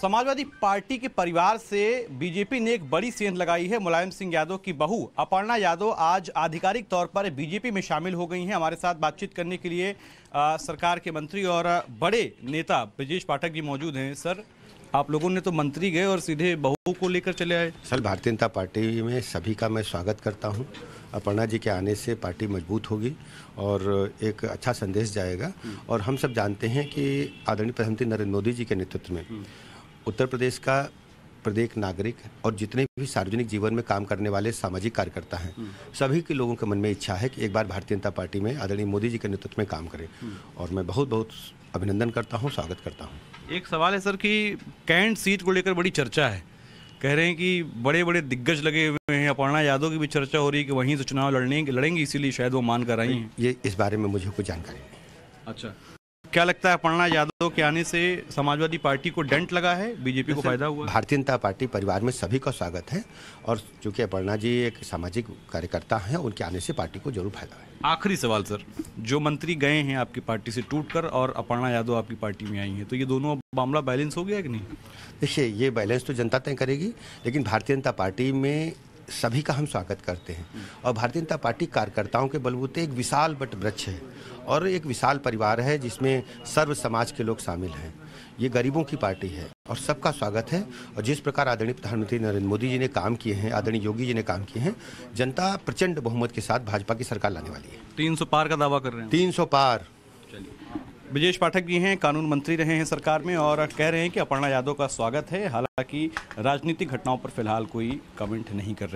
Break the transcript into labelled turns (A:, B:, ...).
A: Samajwadi party के परिवार से बीजेपी ने एक बड़ी सेंध लगाई है मुलायम सिंह यादव की बहू अपर्णा यादव आज आधिकारिक तौर पर बीजेपी में शामिल हो गई हैं हमारे साथ बातचीत करने के लिए आ, सरकार के मंत्री और बड़े नेता ब्रजेश पाठक जी मौजूद हैं सर आप लोगों ने तो मंत्री गए और सीधे बहू को लेकर चले आए
B: सर भारतीय जनता पार्टी में सभी का मैं स्वागत करता हूँ अपर्णा जी के आने से पार्टी मजबूत होगी और एक अच्छा संदेश जाएगा और हम सब जानते हैं कि आदरणीय प्रधानमंत्री नरेंद्र मोदी जी के नेतृत्व में उत्तर प्रदेश का प्रत्येक नागरिक और जितने भी सार्वजनिक जीवन में काम करने वाले सामाजिक कार्यकर्ता हैं हम्म। सभी के लोगों के मन में इच्छा है कि एक बार भारतीय जनता पार्टी में आदरणीय मोदी जी के नेतृत्व में काम करें हम्म। और मैं बहुत बहुत अभिनंदन करता हूं स्वागत करता हूं
A: एक सवाल है सर कि कैंट सीट को लेकर बड़ी चर्चा है कह रहे हैं कि बड़े बड़े दिग्गज लगे हुए हैं अपर्णा यादव की भी चर्चा हो रही है कि वहीं से चुनाव लड़ने लड़ेंगी इसीलिए शायद वो मान कर रही हैं ये इस बारे में मुझे कोई जानकारी नहीं अच्छा क्या लगता है अपर्णा यादव के आने से समाजवादी पार्टी को डेंट लगा है बीजेपी को फायदा हुआ भारतीय
B: जनता पार्टी परिवार में सभी का स्वागत है और चूंकि अपर्णा जी एक सामाजिक कार्यकर्ता हैं उनके आने से पार्टी को जरूर फायदा है
A: आखिरी सवाल सर जो मंत्री गए हैं आपकी पार्टी से टूटकर और अपर्णा यादव आपकी पार्टी में आई हैं तो ये दोनों मामला बैलेंस हो गया कि नहीं देखिए ये बैलेंस तो जनता तय करेगी लेकिन भारतीय जनता पार्टी
B: में सभी का हम स्वागत करते हैं और भारतीय जनता पार्टी कार्यकर्ताओं के बलबूते एक विशाल बट वृक्ष है और एक विशाल परिवार है जिसमें सर्व समाज के लोग शामिल हैं ये गरीबों की पार्टी है और सबका स्वागत है और जिस प्रकार आदरणीय प्रधानमंत्री नरेंद्र मोदी जी ने काम किए हैं आदरणीय योगी जी ने काम किए हैं जनता प्रचंड बहुमत के साथ भाजपा की सरकार लाने वाली है
A: तीन सौ पार का दावा कर रहे हैं तीन सौ पार ब्रजेश पाठक जी हैं कानून मंत्री रहे हैं सरकार में और कह रहे हैं कि अपर्णा यादव का स्वागत है हालांकि राजनीतिक घटनाओं पर फिलहाल कोई कमेंट नहीं कर रहे